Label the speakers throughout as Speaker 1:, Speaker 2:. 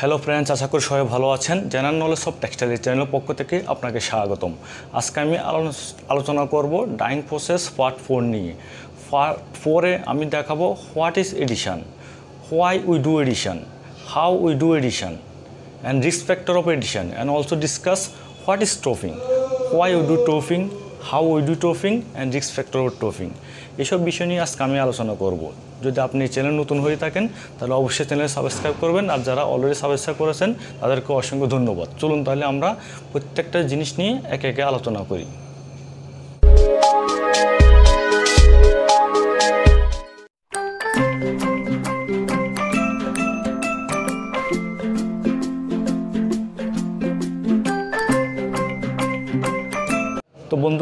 Speaker 1: Hello friends আশা করি সবাই ভালো আছেন জেনার নলেজ সব টেক্সটাইল চ্যানেলের পক্ষ থেকে আপনাকে স্বাগতম আজকে আমি আলোচনা করব ডাইং প্রসেস পার্ট ফোর নিয়ে ফোরে আমি দেখাবো what is addition why we do addition how we do addition and risk factor of addition and also discuss what is troughing why we do troughing how we do troughing and risk factor of troughing এসব বিষয় নিয়ে আজকে আমি আলোচনা করব যদি আপনি channel নতুন হয়ে থাকেন তাহলে অবশ্যই চ্যানেল সাবস্ক্রাইব করবেন আর যারা অলরেডি সাবস্ক্রাইব করেছেন তাদেরকে অসংখ্য ধন্যবাদ চলুন তাহলে আমরা প্রত্যেকটা জিনিস নিয়ে একে একে আলোচনা করি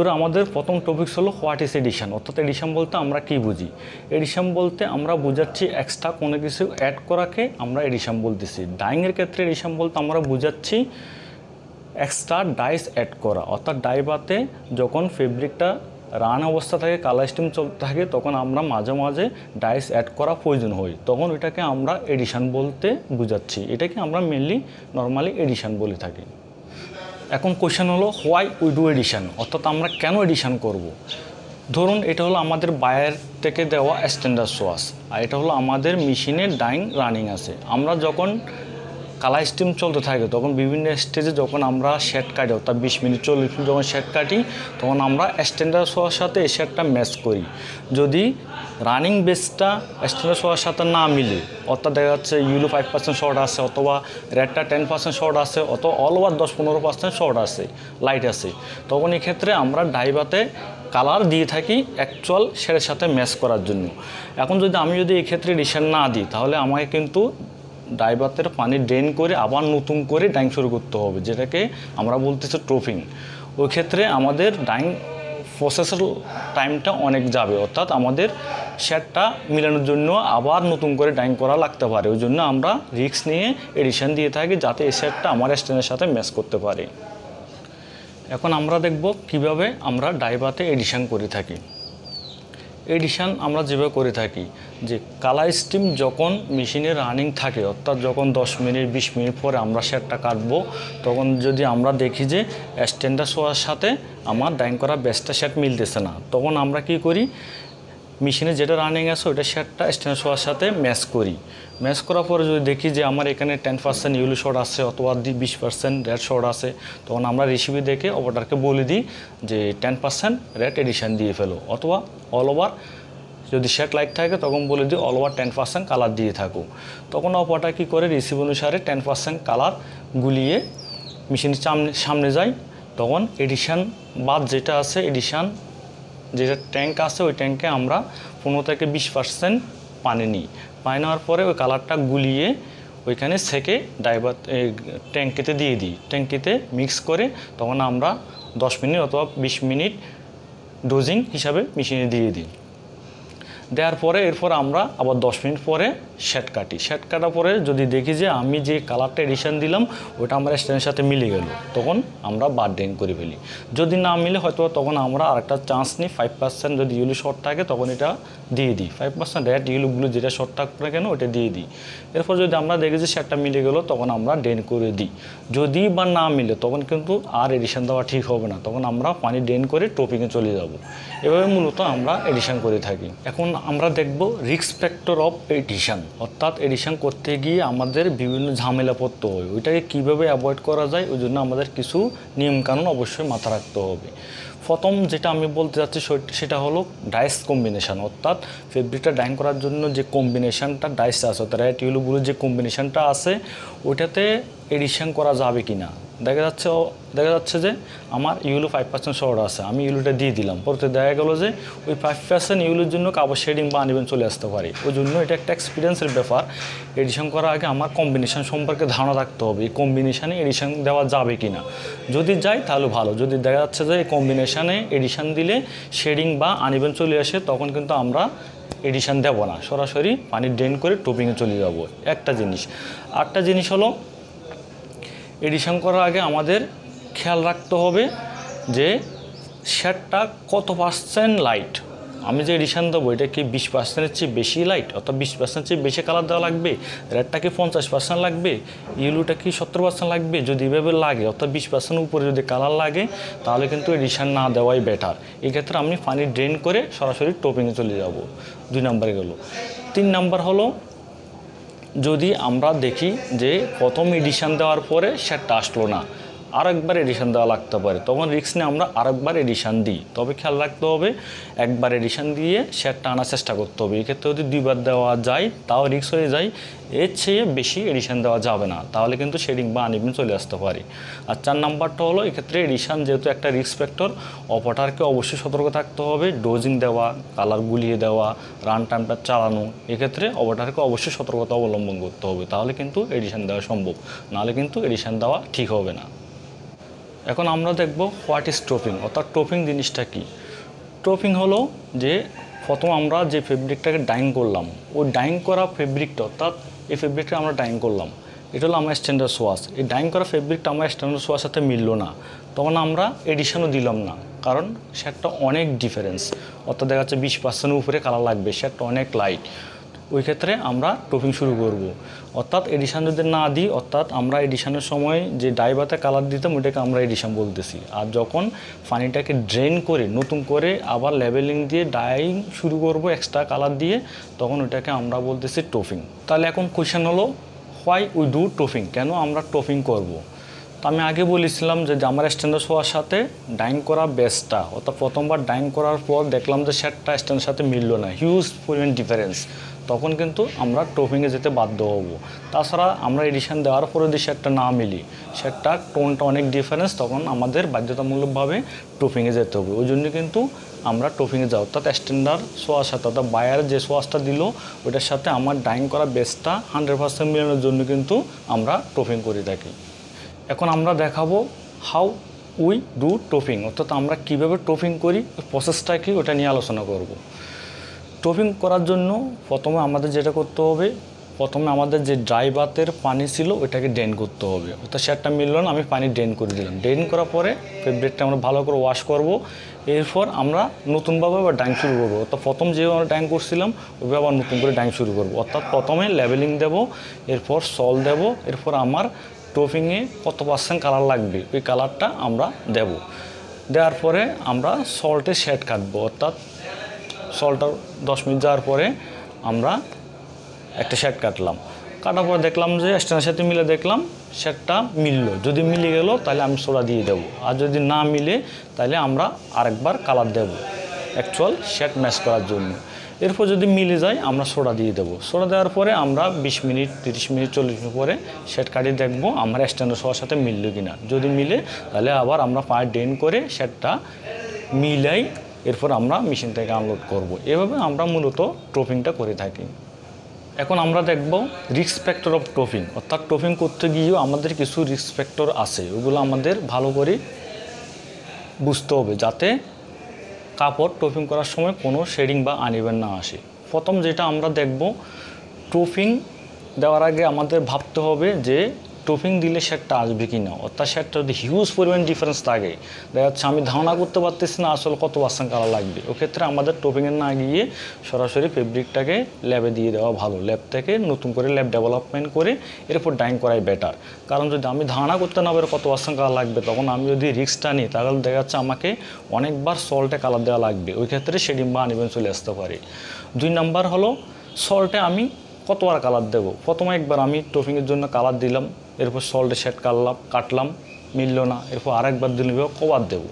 Speaker 1: বন্ধুরা আমাদের প্রথম টপিক্স হলো হোয়াট ইস এডিশন অর্থাৎ এডিশন বলতে আমরা কি বুঝি এডিশন বলতে আমরা বোঝাচ্ছি এক্সট্রা কোনো কিছু অ্যাড করাকে আমরা এডিশন বলতেছি ডাইংয়ের ক্ষেত্রে এডিশন বলতে আমরা বোঝাচ্ছি এক্সট্রা ডাইস অ্যাড করা অর্থাৎ ডাইবাতে যখন ফেব্রিকটা রান অবস্থা থাকে কালার স্টিম চলতে থাকে তখন আমরা মাঝে মাঝে ডাইস অ্যাড করা প্রয়োজন হই তখন এটাকে আমরা এডিশন বলতে বুঝাচ্ছি এটাকে আমরা মেনলি নর্মালি এডিশন বলে থাকি এখন কোয়েশ্চেন হলো হোয়াই উই ডু এডিশন অর্থাৎ আমরা কেন এডিশান করব। ধরুন এটা হলো আমাদের বায়ার থেকে দেওয়া স্ট্যান্ডার্ড সোয়াস আর এটা হলো আমাদের মেশিনের ডাইং রানিং আছে আমরা যখন কালার স্টিম চলতে থাকে তখন বিভিন্ন স্টেজে যখন আমরা শেট কাটি অর্থাৎ বিশ মিনিট চল্লিশ মিনিট যখন শেট কাটি তখন আমরা স্ট্যান্ডার্ড শোয়ার সাথে এই শেটটা ম্যাচ করি যদি রানিং বেসটা স্ট্যান্ডার্ড শোয়ার সাথে না মিলে অর্থাৎ দেখা যাচ্ছে ইউলো ফাইভ পার্সেন্ট শর্ট আছে অথবা রেডটা টেন পার্সেন্ট শর্ট আছে অথবা অল ওভার দশ পনেরো পার্সেন্ট শর্ট আছে লাইট আছে তখন এক্ষেত্রে আমরা ড্রাইভারতে কালার দিয়ে থাকি অ্যাকচুয়াল শেডের সাথে ম্যাচ করার জন্য এখন যদি আমি যদি এক্ষেত্রে ডিসাইন না দিই তাহলে আমাকে কিন্তু ড্রাইভারদের পানি ড্রেন করে আবার নতুন করে ডাইং শুরু করতে হবে যেটাকে আমরা বলতেছি ট্রোফিং ওই ক্ষেত্রে আমাদের ডাইং প্রসেসের টাইমটা অনেক যাবে অর্থাৎ আমাদের শেয়ারটা মিলানোর জন্য আবার নতুন করে ডাইং করা লাগতে পারে ওই জন্য আমরা রিক্স নিয়ে এডিশন দিয়ে থাকি যাতে এই শেয়ারটা আমার স্ট্যান্ডের সাথে ম্যাচ করতে পারে এখন আমরা দেখব কিভাবে আমরা ডাইভাতে এডিশন করে থাকি এডিশান আমরা যেভাবে করে থাকি যে কালার স্টিম যখন মেশিনে রানিং থাকে অর্থাৎ যখন 10 মিনিট 20 মিনিট পরে আমরা শেয়ারটা কাটবো তখন যদি আমরা দেখি যে স্ট্যান্ডার্ড শোয়ার সাথে আমার ডাইং করা ব্যাচটা শেয়ার মিলতেছে না তখন আমরা কি করি মেশিনে যেটা রানিং আছে ওইটা শেয়ারটা স্ট্যান্ড শোয়ার সাথে ম্যাচ করি ম্যাচ করার পরে যদি দেখি যে আমার এখানে টেন পার্সেন্ট ইউলো শর্ট আছে অথবা দি বিশ পার্সেন্ট রেড শর্ট আছে তখন আমরা রেসিপি দেখে অপারেটারকে বলে দিই যে টেন পার্সেন্ট রেড এডিশান দিয়ে ফেলো অথবা অল ওভার যদি শেড লাইট থাকে তখন বলে দিই all over ten percent colour দিয়ে থাকো তখন অপারেটার কী করে রিসিভ অনুসারে টেন পার্সেন্ট কালার গুলিয়ে মেশিনের সামনে সামনে যায় তখন এডিশান বাদ যেটা আছে এডিশান যেটা ট্যাঙ্ক আছে ওই ট্যাঙ্কে আমরা পনেরো থেকে বিশ পার্সেন্ট পানি নিই পানি নেওয়ার পরে ওই কালারটা গুলিয়ে ওইখানে সেকে ড্রাইভার ট্যাঙ্কিতে দিয়ে দিই ট্যাঙ্কিতে মিক্স করে তখন আমরা দশ মিনিট অথবা বিশ মিনিট ডোজিং হিসাবে মেশিনে দিয়ে দিই দেওয়ার পরে এরপর আমরা আবার 10 মিনিট পরে শ্যাট কাটি শ্যাট কাটার পরে যদি দেখি যে আমি যে কালারটা এডিশন দিলাম ওটা আমার স্ট্যান্ডের সাথে মিলে গেল তখন আমরা বার্ডেন করে ফেলি যদি না মিলে হয়তো তখন আমরা আরেকটা চান্স নিই ফাইভ পার্সেন্ট যদি ইউলু শর্ট থাকে তখন এটা দিয়ে দিই ফাইভ পার্সেন্ট রেড ইউলুগুলো যেটা শর্ট থাকবে না কেন ওটা দিয়ে দিই এরপর যদি আমরা দেখি যে শ্যাটটা মিলে গেল তখন আমরা ডেন করে দিই যদি বা না মিলে তখন কিন্তু আর এডিশন দেওয়া ঠিক হবে না তখন আমরা পানি ডেন করে টপিংয়ে চলে যাব এভাবে মূলত আমরা এডিশন করে থাকি এখন আমরা দেখব রিক্স ফ্যাক্টর অফ এডিশন অর্থাৎ এডিশন করতে গিয়ে আমাদের বিভিন্ন ঝামেলা পড়তে হয় ওইটাকে কীভাবে অ্যাভয়েড করা যায় ওই জন্য আমাদের কিছু নিয়মকানুন অবশ্যই মাথা রাখতে হবে প্রথম যেটা আমি বলতে যাচ্ছি সেটা হলো ডাইস কম্বিনেশান অর্থাৎ ফেব্রিকটা ড্রাইং করার জন্য যে কম্বিনেশানটা ডাইস আছে অর্থাৎ রেড ইউলো যে কম্বিনেশানটা আছে ওইটাতে এডিশন করা যাবে কি না দেখা যাচ্ছে দেখা যাচ্ছে যে আমার ইউলো ফাইভ পার্সেন্ট শর্ট আছে আমি ইউলোটা দিয়ে দিলাম পরে দেখা গেলো যে ওই ফাইভ পার্সেন্ট ইউলোর জন্য কাবো শেডিং বা আনিবেন চলে আসতে পারি ওই জন্য এটা একটা এক্সপিরিয়েন্সের ব্যাপার এডিশন করার আগে আমার কম্বিনেশান সম্পর্কে ধারণা রাখতে হবে এই কম্বিনেশানে এডিশন দেওয়া যাবে কি না যদি যাই তাহলে ভালো যদি দেখা যাচ্ছে যে এই কম্বিনেশানে এডিশন দিলে শেডিং বা আনিবেন চলে আসে তখন কিন্তু আমরা এডিশন দেবো না সরাসরি পানি ড্রেন করে টোপিংয়ে চলে যাবো একটা জিনিস আরেকটা জিনিস হলো এডিশন করার আগে আমাদের খেয়াল রাখতে হবে যে শেয়ারটা কত পার্সেন্ট লাইট আমি যে এডিশন দেবো এটা কি বিশ পার্সেন্টের চেয়ে বেশি লাইট অর্থাৎ বিশ পার্সেন্টের চেয়ে বেশি কালার দেওয়া লাগবে রেডটা কি পঞ্চাশ পার্সেন্ট লাগবে ইয়েলোটা কি সত্তর পার্সেন্ট লাগবে যদি এভাবে লাগে অর্থাৎ বিশ পার্সেন্ট উপরে যদি কালার লাগে তাহলে কিন্তু এডিশন না দেওয়াই বেটার এক্ষেত্রে আমি পানি ড্রেন করে সরাসরি টোপিংয়ে চলে যাব দুই নাম্বারে গেলো তিন নাম্বার হলো যদি আমরা দেখি যে প্রথম এডিশান দেওয়ার পরে সেটটা আসলো না আরেকবার এডিশান দেওয়া লাগতে পারে তখন রিক্স নিয়ে আমরা আরেকবার এডিশান দিই তবে খেয়াল রাখতে হবে একবার এডিশান দিয়ে শেয়ারটা আনার চেষ্টা করতে হবে এক্ষেত্রে যদি দুইবার দেওয়া যায় তাও রিক্স হয়ে যায় এর চেয়ে বেশি এডিশান দেওয়া যাবে না তাহলে কিন্তু শেডিং বা আনইভেন চলে আসতে পারে আর চার নাম্বারটা হলো এক্ষেত্রে এডিশান যেহেতু একটা রিক্স ফ্যাক্টর অপটারকে অবশ্যই সতর্ক থাকতে হবে ডোজিং দেওয়া কালার গুলিয়ে দেওয়া রান টাইমটা চালানো এক্ষেত্রে অপটারকে অবশ্যই সতর্কতা অবলম্বন করতে হবে তাহলে কিন্তু এডিশান দেওয়া সম্ভব নাহলে কিন্তু এডিশান দেওয়া ঠিক হবে না এখন আমরা দেখব হোয়াট ইজ টোপিং অর্থাৎ টোপিং জিনিসটা কি টোপিং হলো যে প্রথম আমরা যে ফেব্রিকটাকে ডাইং করলাম ওই ডাইং করা ফেব্রিকটা অর্থাৎ এই ফেব্রিকটা আমরা ডাইং করলাম এটা হলো আমার স্ট্যান্ডার্ড সোয়াশ এই ডাইং করা ফেব্রিকটা আমার স্ট্যান্ডার্ড সোয়ার সাথে মিললো না তখন আমরা এডিশনও দিলাম না কারণ সে একটা অনেক ডিফারেন্স অর্থাৎ দেখা যাচ্ছে বিশ পার্সেন্টের উপরে কালার লাগবে সে একটা অনেক লাইট ওই ক্ষেত্রে আমরা টোপিং শুরু করব। অর্থাৎ এডিশান যদি না দিই অর্থাৎ আমরা এডিশানের সময় যে ডাইভাতে কালার দিতাম ওইটাকে আমরা এডিশান বলতেছি আর যখন পানিটাকে ড্রেন করে নতুন করে আবার লেভেলিং দিয়ে ডাইং শুরু করব এক্সট্রা কালার দিয়ে তখন ওইটাকে আমরা বলতেছি টোফিং তাহলে এখন কোয়েশান হলো হোয়াই উই ডু টোফিং কেন আমরা টোফিং করব। তো আমি আগে বলেছিলাম যে জামার স্ট্যান্ডার্স হওয়ার সাথে ডাইং করা বেস্টটা অর্থাৎ প্রথমবার ডাইং করার পর দেখলাম যে শ্যাটটা স্ট্যান্ডের সাথে মিললো না হিউজ পরিমাণ ডিফারেন্স তখন কিন্তু আমরা টোপিংয়ে যেতে বাধ্য হব তাছাড়া আমরা এডিশান দেওয়ার পরে যদি সেটটা না মিলি সেটটা টোনটা অনেক ডিফারেন্স তখন আমাদের বাধ্যতামূলকভাবে টোপিংয়ে যেতে হবে ওই জন্য কিন্তু আমরা টোপিংয়ে যাও অর্থাৎ স্ট্যান্ডার্ড সোয়ার সাথে অর্থাৎ বায়ার যে সোয়াসটা দিল ওটার সাথে আমার ডাইং করা বেস্টটা হান্ড্রেড পার্সেন্ট মিলানোর জন্য কিন্তু আমরা টোপিং করে থাকি এখন আমরা দেখাবো হাউ উই ডু টোপিং অর্থাৎ আমরা কীভাবে টোপিং করি প্রসেসটা কি ওটা নিয়ে আলোচনা করব টোপিং করার জন্য প্রথমে আমাদের যেটা করতে হবে প্রথমে আমাদের যে ড্রাই বাতের পানি ছিল ওইটাকে ড্রেন করতে হবে অর্থাৎ সেটা মিলল না আমি পানি ড্রেন করে দিলাম ড্রেন করার পরে ফেব্রিকটা আমরা ভালো করে ওয়াশ করব এরপর আমরা নতুনভাবে আবার ড্যাং শুরু করবো অর্থাৎ প্রথম যেভাবে আমরা ড্যাং করছিলাম ওইভাবে আবার নতুন করে ড্যাং শুরু করবো অর্থাৎ প্রথমে লেভেলিং দেব এরপর সল দেব এরপর আমার টোপিংয়ে কত পার্সেন্ট কালার লাগবে ওই কালারটা আমরা দেব দেওয়ার পরে আমরা সল্টে শেড কাটবো অর্থাৎ সলটা দশ মিনিট যাওয়ার পরে আমরা একটা শেড কাটলাম কাটার পর দেখলাম যে স্ট্যান্ডের সাথে মিলে দেখলাম শেটটা মিললো যদি মিলে গেল তাহলে আমি সোডা দিয়ে দেব আর যদি না মিলে তাহলে আমরা আরেকবার কালার দেব অ্যাকচুয়াল শেড ম্যাচ করার জন্য এরপর যদি মিলে যায় আমরা সোডা দিয়ে দেবো সোডা দেওয়ার পরে আমরা 20 মিনিট 30 মিনিট চল্লিশ মিনিট পরে শেট কাটিয়ে দেখবো আমরা স্ট্যান্ডের সবার সাথে মিললো কিনা যদি মিলে তাহলে আবার আমরা পায়ে ড্রেন করে শেটটা মিলাই এরপর আমরা মেশিন থেকে আনলোড করব। এভাবে আমরা মূলত ট্রফিংটা করে থাকি এখন আমরা দেখব রিক্স ফ্যাক্টর অফ ট্রফিং অর্থাৎ ট্রফিং করতে গিয়েও আমাদের কিছু রিক্স ফ্যাক্টর আছে ওগুলো আমাদের ভালো করে বুঝতে হবে যাতে কাপড় টোপিং করার সময় কোনো শেডিং বা আনিবেন না আসে প্রথম যেটা আমরা দেখব টোপিং দেওয়ার আগে আমাদের ভাবতে হবে যে টোপিং দিলে শেডটা আসবে কি না অর্থাৎ শেডটা যদি হিউজ পরিমাণ ডিফারেন্স থাকে দেখা যাচ্ছে আমি ধারণা করতে পারতেছি না আসলে কত পার্সেন্ট কালার লাগবে ওক্ষেত্রে আমাদের টোপিংয়ের না গিয়ে সরাসরি ফেব্রিকটাকে ল্যাবে দিয়ে দেওয়া ভালো ল্যাব থেকে নতুন করে ল্যাব ডেভেলপমেন্ট করে এরপর ড্রাইং করাই বেটার কারণ যদি আমি ধারণা করতে না পারি কত পার্সেন্ট কালার লাগবে তখন আমি যদি রিক্সটা নিই তাহলে দেখা যাচ্ছে আমাকে অনেকবার সল্টে কালার দেওয়া লাগবে ওই ক্ষেত্রে শেডিং বা আনিবেন চলে আসতে পারে দুই নাম্বার হলো সল্টে আমি কতবার কালার দেব প্রথমে একবার আমি টোপিংয়ের জন্য কালার দিলাম এরপর সল্টে শেড কাটলাম কাটলাম মিললো না এরপর আরেকবার দিলে কবার দেবো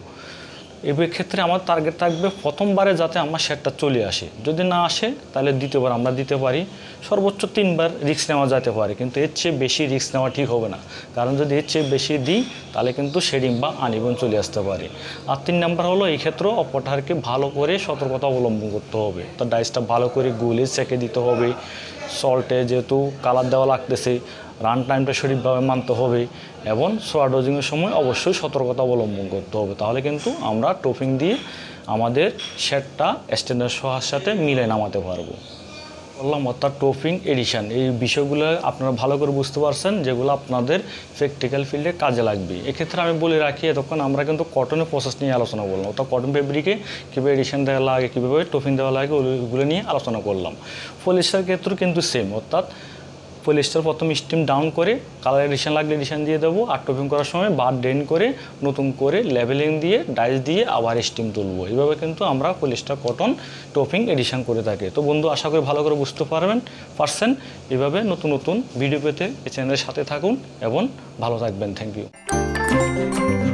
Speaker 1: এবার ক্ষেত্রে আমার টার্গেট থাকবে প্রথমবারে যাতে আমার শেডটা চলে আসে যদি না আসে তাহলে দ্বিতীয়বার আমরা দিতে পারি সর্বোচ্চ তিনবার রিক্স নেওয়া যেতে পারে কিন্তু এর চেয়ে বেশি রিক্স নেওয়া ঠিক হবে না কারণ যদি এর চেয়ে বেশি দিই তাহলে কিন্তু শেডিং বা আনিবন চলে আসতে পারে আর তিন নাম্বার হলো এই ক্ষেত্রে অপটারকে ভালো করে সতর্কতা অবলম্বন করতে হবে তার ডাইসটা ভালো করে গুলে চেকে দিতে হবে সল্টে যেহেতু কালার দেওয়া লাগতেছে রান টাইমটা সঠিকভাবে মানতে হবে এবং সোয়া ডোজিংয়ের সময় অবশ্যই সতর্কতা অবলম্বন করতে হবে তাহলে কিন্তু আমরা টোপিং দিয়ে আমাদের শেডটা স্ট্যান্ডার্ড সোহার সাথে মিলে নামাতে পারবো করলাম অর্থাৎ টোফিং এডিশন এই বিষয়গুলো আপনারা ভালো করে বুঝতে পারছেন যেগুলো আপনাদের প্র্যাকটিক্যাল ফিল্ডে কাজে লাগবে এক্ষেত্রে আমি বলে রাখি এতক্ষণ আমরা কিন্তু কটনের প্রসেস নিয়ে আলোচনা করলাম অর্থাৎ কটন ফেব্রিকে কীভাবে এডিশান দেওয়া লাগে কীভাবে টোফিং দেওয়া লাগে ওইগুলো নিয়ে আলোচনা করলাম পলিশের ক্ষেত্রেও কিন্তু সেম অর্থাৎ পলিস্টার প্রথম স্টিম ডাউন করে কালার এডিশন লাগলে এডিশন দিয়ে দেবো আর টপিং করার সময় বার ড্রেন করে নতুন করে লেভেলিং দিয়ে ডাইস দিয়ে আবার স্টিম তুলবো এইভাবে কিন্তু আমরা পলিস্টার কটন টপিং এডিশন করে থাকি তো বন্ধু আশা করি ভালো করে বুঝতে পারবেন পারছেন এভাবে নতুন নতুন ভিডিও পেতে এই চ্যানেলের সাথে থাকুন এবং ভালো থাকবেন থ্যাংক ইউ